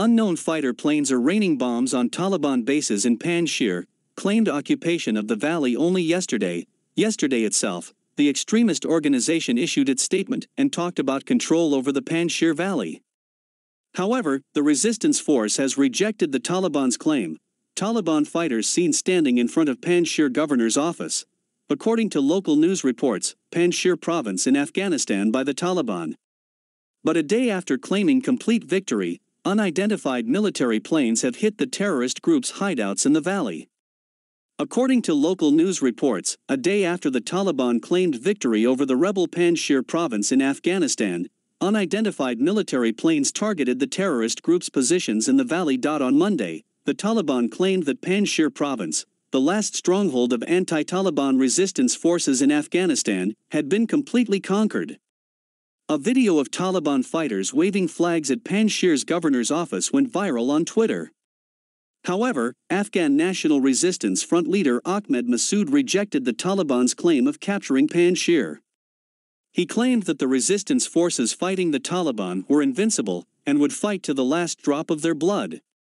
Unknown fighter planes are raining bombs on Taliban bases in Panjshir, claimed occupation of the valley only yesterday. Yesterday itself, the extremist organization issued its statement and talked about control over the Panjshir Valley. However, the resistance force has rejected the Taliban's claim. Taliban fighters seen standing in front of Panjshir governor's office. According to local news reports, Panjshir province in Afghanistan by the Taliban. But a day after claiming complete victory, unidentified military planes have hit the terrorist group's hideouts in the valley. According to local news reports, a day after the Taliban claimed victory over the rebel Panjshir province in Afghanistan, unidentified military planes targeted the terrorist group's positions in the valley. On Monday, the Taliban claimed that Panjshir province, the last stronghold of anti-Taliban resistance forces in Afghanistan, had been completely conquered. A video of Taliban fighters waving flags at Panjshir's governor's office went viral on Twitter. However, Afghan National Resistance Front leader Ahmed Massoud rejected the Taliban's claim of capturing Panjshir. He claimed that the resistance forces fighting the Taliban were invincible and would fight to the last drop of their blood.